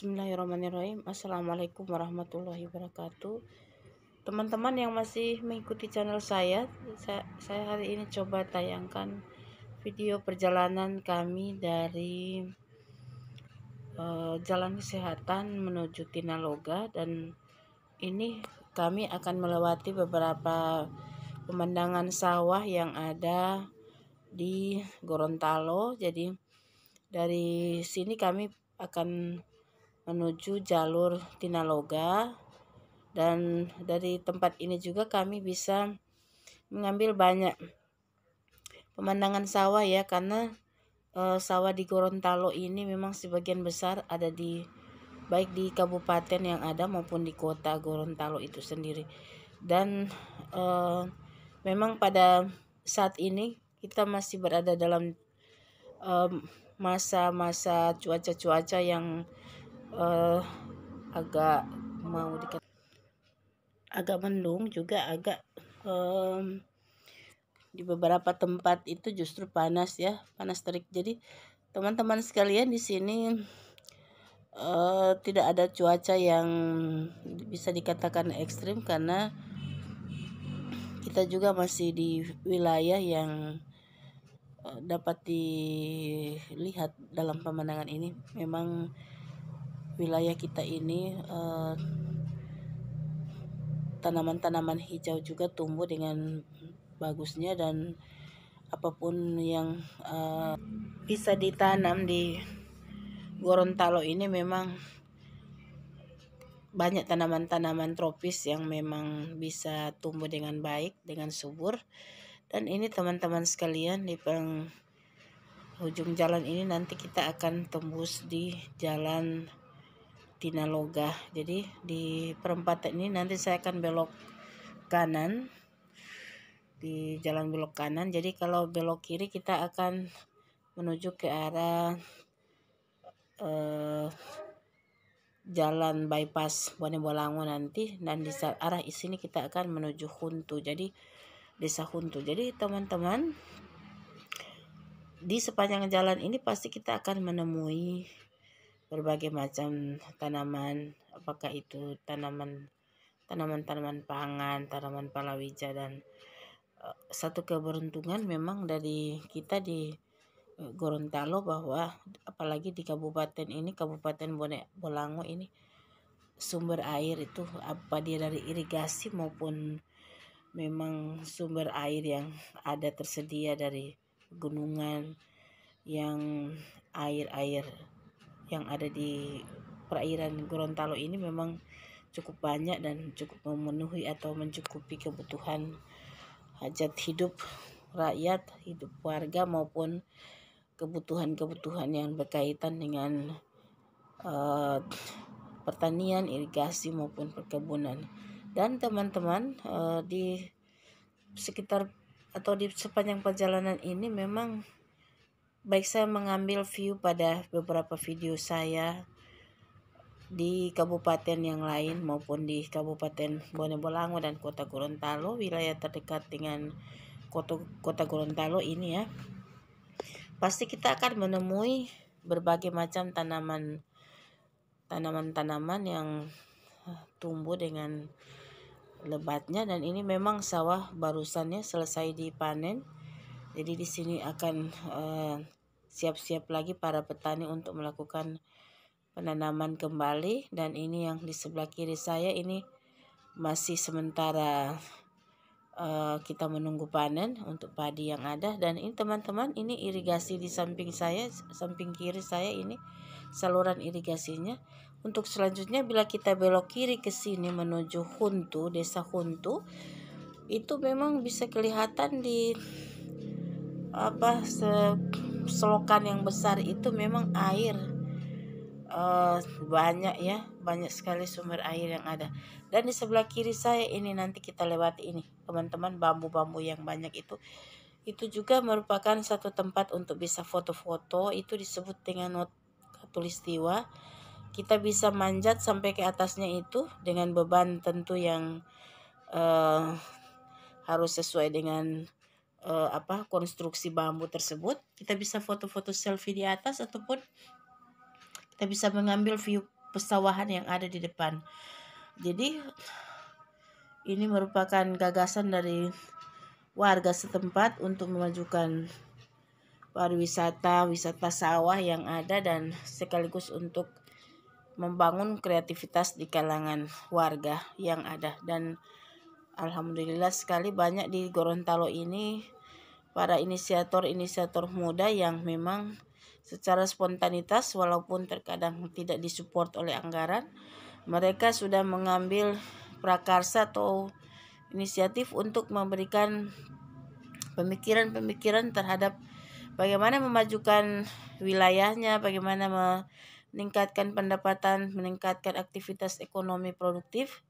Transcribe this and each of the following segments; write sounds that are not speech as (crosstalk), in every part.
Bismillahirrahmanirrahim Assalamualaikum warahmatullahi wabarakatuh Teman-teman yang masih mengikuti channel saya, saya hari ini coba tayangkan video perjalanan kami dari uh, Jalan Kesehatan menuju Tinaloga Dan ini kami akan melewati beberapa pemandangan sawah yang ada di Gorontalo jadi dari sini kami akan menuju jalur Tinaloga dan dari tempat ini juga kami bisa mengambil banyak pemandangan sawah ya karena e, sawah di Gorontalo ini memang sebagian besar ada di baik di kabupaten yang ada maupun di kota Gorontalo itu sendiri dan e, memang pada saat ini kita masih berada dalam eh, masa-masa e, cuaca-cuaca yang uh, agak mau dikat agak mendung juga agak um, di beberapa tempat itu justru panas ya panas terik jadi teman-teman sekalian di sini uh, tidak ada cuaca yang bisa dikatakan ekstrim karena kita juga masih di wilayah yang eh, dapat dilihat dalam pemandangan ini memang wilayah kita ini eh, tanaman-tanaman uh, hijau juga tumbuh dengan bagusnya dan apapun yang uh, bisa ditanam di Gorontalo ini memang banyak tanaman-tanaman tropis yang memang bisa tumbuh dengan baik dengan subur dan ini teman-teman sekalian di ujung jalan ini nanti kita akan tembus di jalan Tinaloga jadi di perempatan ini nanti saya akan belok kanan di jalan belok kanan jadi kalau belok kiri kita akan menuju ke arah eh, jalan bypass Bone Bolango nanti dan di arah sini kita akan menuju Huntu jadi desa Huntu jadi teman-teman di sepanjang jalan ini pasti kita akan menemui berbagai macam tanaman apakah itu tanaman tanaman-tanaman pangan, tanaman palawija dan eh, satu keberuntungan memang dari kita di eh, Gorontalo bahwa apalagi di kabupaten ini Kabupaten Bone Bolango ini sumber air itu apa dia dari irigasi maupun memang sumber air yang ada tersedia dari gunungan yang air-air yang ada di perairan Gorontalo ini memang cukup banyak dan cukup memenuhi atau mencukupi kebutuhan hajat hidup rakyat, hidup warga maupun kebutuhan-kebutuhan yang berkaitan dengan uh, pertanian, irigasi maupun perkebunan. Dan teman-teman uh, di sekitar atau di sepanjang perjalanan ini memang baik saya mengambil view pada beberapa video saya di kabupaten yang lain maupun di Kabupaten Bone Bolango dan Kota Gorontalo wilayah terdekat dengan Kota, Kota Gorontalo ini ya pasti kita akan menemui berbagai macam tanaman tanaman-tanaman yang eh, tumbuh dengan lebatnya dan ini memang sawah barusannya selesai dipanen jadi di sini akan eh, siap-siap uh, lagi para petani untuk melakukan penanaman kembali dan ini yang di sebelah kiri saya ini masih sementara uh, kita menunggu panen untuk padi yang ada dan ini teman-teman ini irigasi di samping saya samping kiri saya ini saluran irigasinya untuk selanjutnya bila kita belok kiri ke sini menuju Huntu desa Huntu itu memang bisa kelihatan di apa se selokan yang besar itu memang air uh, banyak ya banyak sekali sumber air yang ada dan di sebelah kiri saya ini nanti kita lewati ini teman-teman bambu-bambu yang banyak itu itu juga merupakan satu tempat untuk bisa foto-foto itu disebut dengan katulistiwa kita bisa manjat sampai ke atasnya itu dengan beban tentu yang uh, harus sesuai dengan uh, apa konstruksi bambu tersebut kita bisa foto-foto selfie di atas ataupun kita bisa mengambil view pesawahan yang ada di depan jadi ini merupakan gagasan dari warga setempat untuk memajukan pariwisata wisata sawah yang ada dan sekaligus untuk membangun kreativitas di kalangan warga yang ada dan Alhamdulillah sekali banyak di Gorontalo ini para inisiator-inisiator muda yang memang secara spontanitas walaupun terkadang tidak disupport oleh anggaran mereka sudah mengambil prakarsa atau inisiatif untuk memberikan pemikiran-pemikiran terhadap bagaimana memajukan wilayahnya, bagaimana meningkatkan pendapatan, meningkatkan aktivitas ekonomi produktif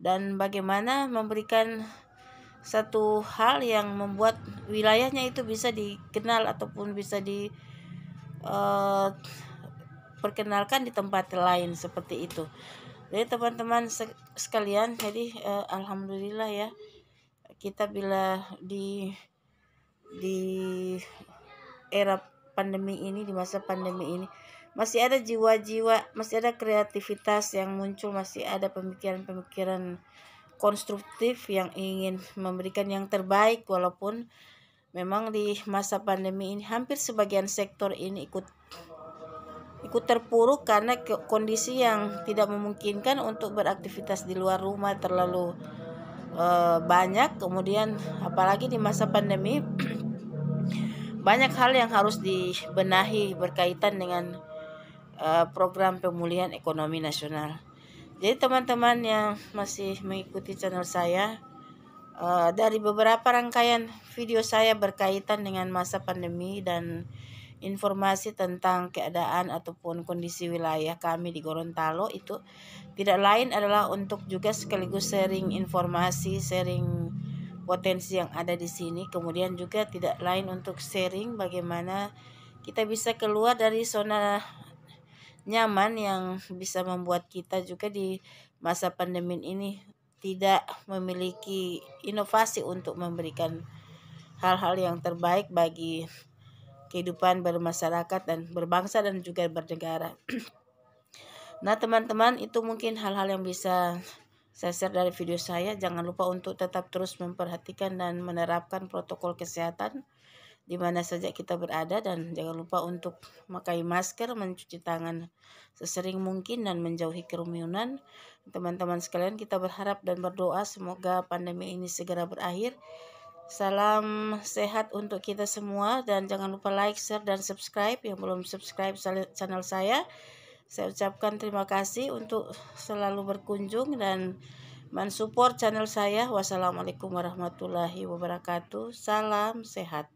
dan bagaimana memberikan satu hal yang membuat wilayahnya itu bisa dikenal ataupun bisa diperkenalkan eh, uh, di tempat lain seperti itu. Jadi teman-teman sekalian, jadi uh, alhamdulillah ya kita bila di di era pandemi ini di masa pandemi ini masih ada jiwa-jiwa masih ada kreativitas yang muncul masih ada pemikiran-pemikiran konstruktif yang ingin memberikan yang terbaik walaupun memang di masa pandemi ini hampir sebagian sektor ini ikut ikut terpuruk karena kondisi yang tidak memungkinkan untuk beraktivitas di luar rumah terlalu e, banyak kemudian apalagi di masa pandemi (clears throat) banyak hal yang harus dibenahi berkaitan dengan Eh, program pemulihan ekonomi nasional. Jadi teman-teman yang masih mengikuti channel saya eh, dari beberapa rangkaian video saya berkaitan dengan masa pandemi dan informasi tentang keadaan ataupun kondisi wilayah kami di Gorontalo itu tidak lain adalah untuk juga sekaligus sharing informasi, sharing potensi yang ada di sini, kemudian juga tidak lain untuk sharing bagaimana kita bisa keluar dari zona nyaman yang bisa membuat kita juga di masa pandemi ini tidak memiliki inovasi untuk memberikan hal-hal yang terbaik bagi kehidupan bermasyarakat dan berbangsa dan juga bernegara. (clears throat) nah, teman-teman, itu mungkin hal-hal yang bisa saya share dari video saya. Jangan lupa untuk tetap terus memperhatikan dan menerapkan protokol kesehatan di mana saja kita berada dan jangan lupa untuk memakai masker, mencuci tangan sesering mungkin dan menjauhi kerumunan. Teman-teman sekalian, kita berharap dan berdoa semoga pandemi ini segera berakhir. Salam sehat untuk kita semua dan jangan lupa like, share, dan subscribe yang belum subscribe channel saya. Saya ucapkan terima kasih untuk selalu berkunjung dan mensupport channel saya. Wassalamualaikum warahmatullahi wabarakatuh. Salam sehat.